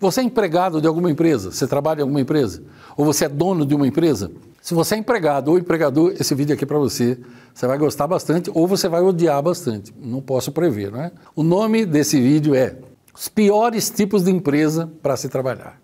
Você é empregado de alguma empresa, você trabalha em alguma empresa, ou você é dono de uma empresa. Se você é empregado ou empregador, esse vídeo aqui é para você, você vai gostar bastante ou você vai odiar bastante. Não posso prever, não é? O nome desse vídeo é Os piores tipos de empresa para se trabalhar.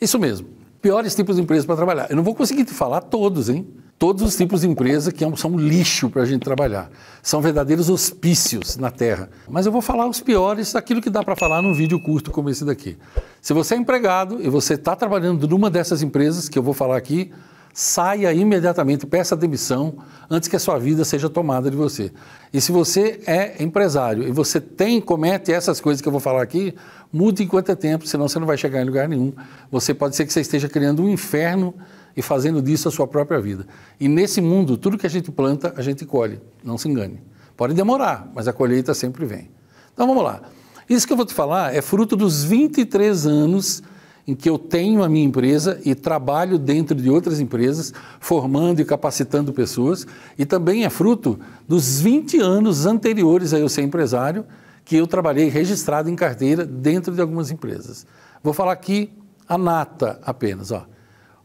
Isso mesmo piores tipos de empresas para trabalhar. Eu não vou conseguir te falar todos, hein? Todos os tipos de empresa que é são um lixo para a gente trabalhar. São verdadeiros hospícios na Terra. Mas eu vou falar os piores daquilo que dá para falar num vídeo curto como esse daqui. Se você é empregado e você está trabalhando numa dessas empresas que eu vou falar aqui, saia imediatamente, peça demissão antes que a sua vida seja tomada de você. E se você é empresário e você tem, comete essas coisas que eu vou falar aqui, mude enquanto é tempo, senão você não vai chegar em lugar nenhum. Você pode ser que você esteja criando um inferno e fazendo disso a sua própria vida. E nesse mundo, tudo que a gente planta, a gente colhe, não se engane. Pode demorar, mas a colheita sempre vem. Então vamos lá. Isso que eu vou te falar é fruto dos 23 anos em que eu tenho a minha empresa e trabalho dentro de outras empresas, formando e capacitando pessoas, e também é fruto dos 20 anos anteriores a eu ser empresário, que eu trabalhei registrado em carteira dentro de algumas empresas. Vou falar aqui a nata apenas, ó.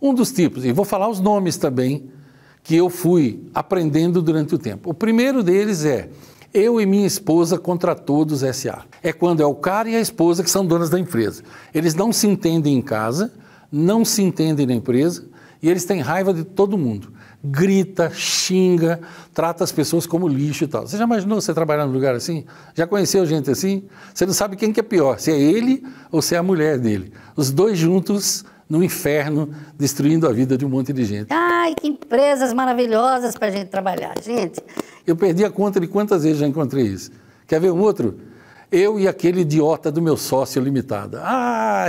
Um dos tipos, e vou falar os nomes também, que eu fui aprendendo durante o tempo. O primeiro deles é eu e minha esposa contra todos SA. É quando é o cara e a esposa que são donas da empresa. Eles não se entendem em casa, não se entendem na empresa e eles têm raiva de todo mundo. Grita, xinga, trata as pessoas como lixo e tal. Você já imaginou você trabalhar num lugar assim? Já conheceu gente assim? Você não sabe quem que é pior, se é ele ou se é a mulher dele. Os dois juntos no inferno, destruindo a vida de um monte de gente. Ai, que empresas maravilhosas para a gente trabalhar, gente. Eu perdi a conta de quantas vezes já encontrei isso. Quer ver um outro? Eu e aquele idiota do meu sócio limitado. Ah,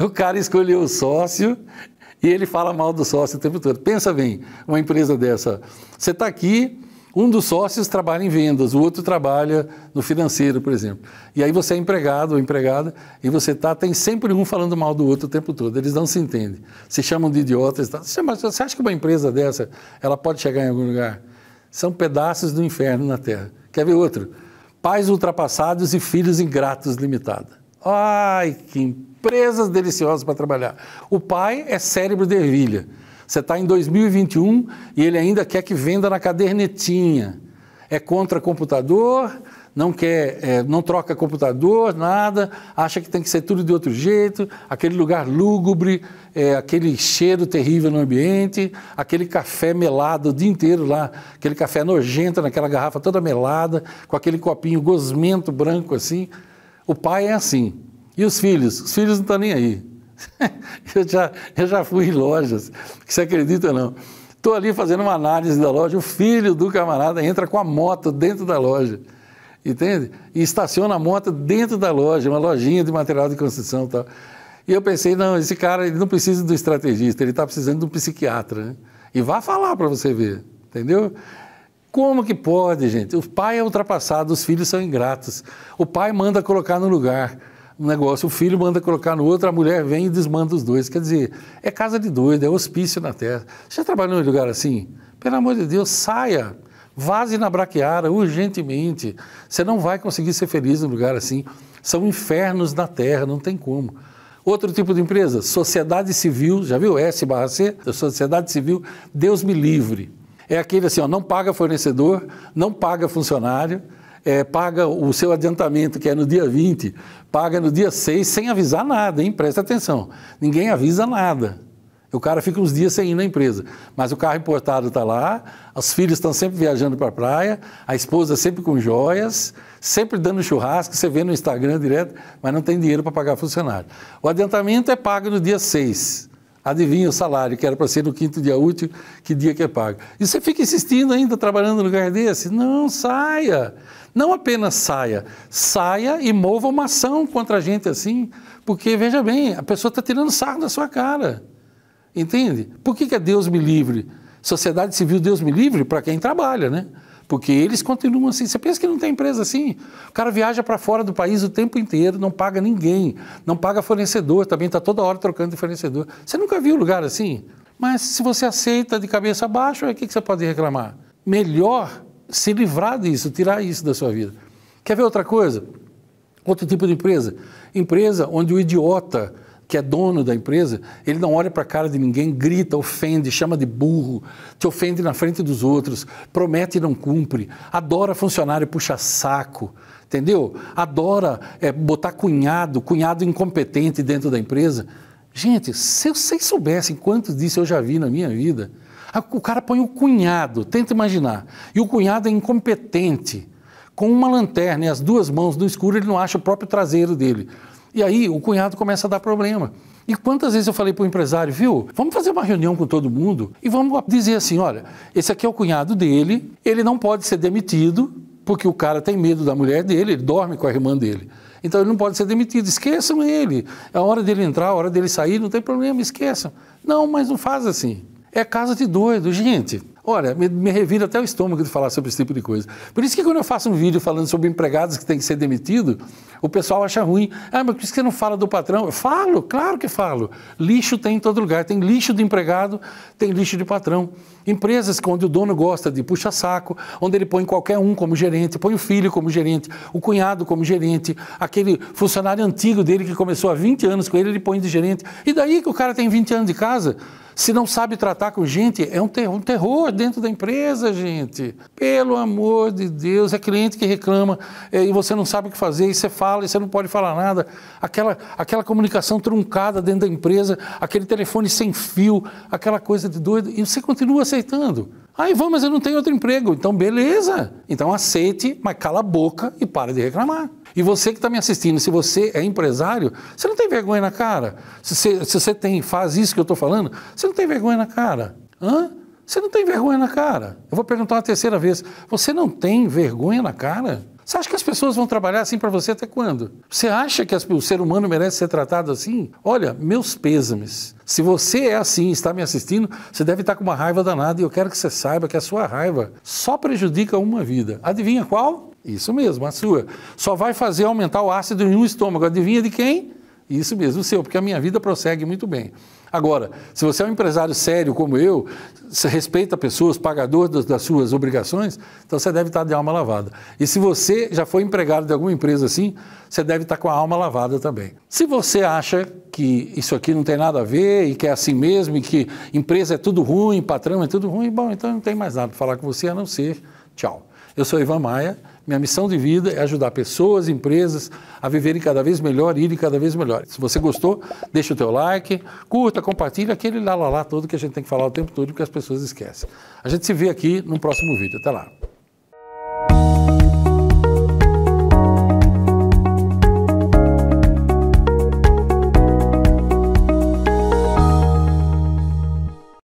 o cara escolheu o sócio e ele fala mal do sócio o tempo todo. Pensa bem, uma empresa dessa. Você está aqui, um dos sócios trabalha em vendas, o outro trabalha no financeiro, por exemplo. E aí você é empregado ou empregada e você tá, tem sempre um falando mal do outro o tempo todo. Eles não se entendem. Se chamam de idiotas. Tá. Mas você acha que uma empresa dessa ela pode chegar em algum lugar? São pedaços do inferno na Terra. Quer ver outro? Pais ultrapassados e filhos ingratos limitada. Ai, que empresas deliciosas para trabalhar. O pai é cérebro de ervilha. Você está em 2021 e ele ainda quer que venda na cadernetinha. É contra computador, não quer, é, não troca computador, nada, acha que tem que ser tudo de outro jeito, aquele lugar lúgubre, é, aquele cheiro terrível no ambiente, aquele café melado o dia inteiro lá, aquele café nojento naquela garrafa toda melada, com aquele copinho gosmento branco assim. O pai é assim. E os filhos? Os filhos não estão nem aí. eu, já, eu já fui em lojas, que você acredita ou não. Estou ali fazendo uma análise da loja, o filho do camarada entra com a moto dentro da loja, entende? E estaciona a moto dentro da loja, uma lojinha de material de construção e tal. E eu pensei, não, esse cara ele não precisa do estrategista, ele está precisando de um psiquiatra. Né? E vá falar para você ver, entendeu? Como que pode, gente? O pai é ultrapassado, os filhos são ingratos. O pai manda colocar no lugar um negócio, o filho manda colocar no outro, a mulher vem e desmanda os dois. Quer dizer, é casa de doido, é hospício na terra. Você já trabalhou em um lugar assim? Pelo amor de Deus, saia! Vaze na braquiara urgentemente. Você não vai conseguir ser feliz num lugar assim. São infernos na terra, não tem como. Outro tipo de empresa, sociedade civil, já viu S barra C? Sociedade civil, Deus me livre. É aquele assim, ó, não paga fornecedor, não paga funcionário, é, paga o seu adiantamento, que é no dia 20, paga no dia 6 sem avisar nada, hein? Presta atenção. Ninguém avisa nada. O cara fica uns dias sem ir na empresa. Mas o carro importado está lá, os filhos estão sempre viajando para a praia, a esposa sempre com joias, sempre dando churrasco, você vê no Instagram direto, mas não tem dinheiro para pagar funcionário. O adiantamento é pago no dia 6. Adivinha o salário, que era para ser no quinto dia útil, que dia que é pago. E você fica insistindo ainda, trabalhando no lugar desse? Não, saia! Não apenas saia, saia e mova uma ação contra a gente assim, porque veja bem, a pessoa está tirando sarro da sua cara. Entende? Por que, que é Deus me livre? Sociedade civil, Deus me livre para quem trabalha, né? Porque eles continuam assim. Você pensa que não tem empresa assim? O cara viaja para fora do país o tempo inteiro, não paga ninguém, não paga fornecedor, também está toda hora trocando de fornecedor. Você nunca viu lugar assim? Mas se você aceita de cabeça baixa, o que, que você pode reclamar? Melhor se livrar disso, tirar isso da sua vida. Quer ver outra coisa? Outro tipo de empresa. Empresa onde o idiota que é dono da empresa, ele não olha para a cara de ninguém, grita, ofende, chama de burro, te ofende na frente dos outros, promete e não cumpre, adora funcionário puxa saco, entendeu? Adora é, botar cunhado, cunhado incompetente dentro da empresa. Gente, se vocês soubessem quantos disso eu já vi na minha vida, o cara põe o cunhado, tenta imaginar. E o cunhado é incompetente. Com uma lanterna e as duas mãos no escuro, ele não acha o próprio traseiro dele. E aí o cunhado começa a dar problema. E quantas vezes eu falei para o empresário, viu? Vamos fazer uma reunião com todo mundo e vamos dizer assim: olha, esse aqui é o cunhado dele, ele não pode ser demitido, porque o cara tem medo da mulher dele, ele dorme com a irmã dele. Então ele não pode ser demitido, esqueçam ele. É a hora dele entrar, a hora dele sair, não tem problema, esqueçam. Não, mas não faz assim. É casa de doido, gente. Olha, me, me revira até o estômago de falar sobre esse tipo de coisa. Por isso que quando eu faço um vídeo falando sobre empregados que têm que ser demitido, o pessoal acha ruim. Ah, mas por isso que você não fala do patrão? Eu falo, claro que falo. Lixo tem em todo lugar. Tem lixo de empregado, tem lixo de patrão. Empresas onde o dono gosta de puxa-saco, onde ele põe qualquer um como gerente, põe o filho como gerente, o cunhado como gerente, aquele funcionário antigo dele que começou há 20 anos com ele, ele põe de gerente. E daí que o cara tem 20 anos de casa? Se não sabe tratar com gente, é um terror, um terror dentro da empresa, gente. Pelo amor de Deus, é cliente que reclama é, e você não sabe o que fazer, e você fala e você não pode falar nada. Aquela, aquela comunicação truncada dentro da empresa, aquele telefone sem fio, aquela coisa de doido, e você continua aceitando. Aí vamos, mas eu não tenho outro emprego. Então, beleza. Então aceite, mas cala a boca e para de reclamar. E você que está me assistindo, se você é empresário, você não tem vergonha na cara. Se você, se você tem, faz isso que eu estou falando, você não tem vergonha na cara. Hã? Você não tem vergonha na cara. Eu vou perguntar uma terceira vez. Você não tem vergonha na cara? Você acha que as pessoas vão trabalhar assim para você até quando? Você acha que o ser humano merece ser tratado assim? Olha, meus pêsames. Se você é assim e está me assistindo, você deve estar tá com uma raiva danada e eu quero que você saiba que a sua raiva só prejudica uma vida. Adivinha qual? Isso mesmo, a sua. Só vai fazer aumentar o ácido no estômago. Adivinha de quem? Isso mesmo, o seu, porque a minha vida prossegue muito bem. Agora, se você é um empresário sério como eu, respeita pessoas, pagador das, das, suas obrigações, então você deve estar de alma lavada. E se você já foi empregado de alguma empresa assim, você deve estar com a alma lavada também. Se você acha que isso aqui não tem nada a ver e que é assim mesmo, e que empresa é tudo ruim, patrão é tudo ruim, bom, então não tem mais nada para falar com você a não ser tchau. Eu sou Ivan Maia. Minha missão de vida é ajudar pessoas, empresas a viverem cada vez melhor e irem cada vez melhor. Se você gostou, deixa o teu like, curta, compartilha aquele lá, lá, lá todo que a gente tem que falar o tempo todo porque as pessoas esquecem. A gente se vê aqui no próximo vídeo. Até lá.